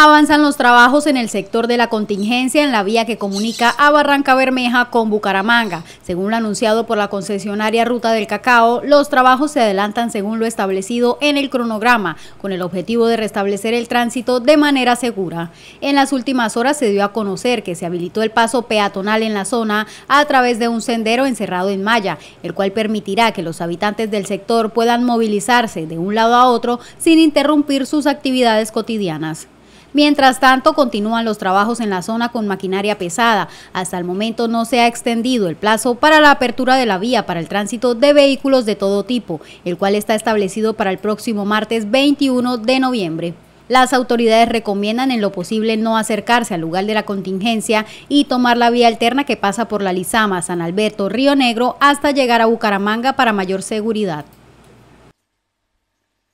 Avanzan los trabajos en el sector de la contingencia en la vía que comunica a Barranca Bermeja con Bucaramanga. Según lo anunciado por la concesionaria Ruta del Cacao, los trabajos se adelantan según lo establecido en el cronograma, con el objetivo de restablecer el tránsito de manera segura. En las últimas horas se dio a conocer que se habilitó el paso peatonal en la zona a través de un sendero encerrado en malla, el cual permitirá que los habitantes del sector puedan movilizarse de un lado a otro sin interrumpir sus actividades cotidianas. Mientras tanto, continúan los trabajos en la zona con maquinaria pesada. Hasta el momento no se ha extendido el plazo para la apertura de la vía para el tránsito de vehículos de todo tipo, el cual está establecido para el próximo martes 21 de noviembre. Las autoridades recomiendan en lo posible no acercarse al lugar de la contingencia y tomar la vía alterna que pasa por la Lizama, San Alberto, Río Negro hasta llegar a Bucaramanga para mayor seguridad.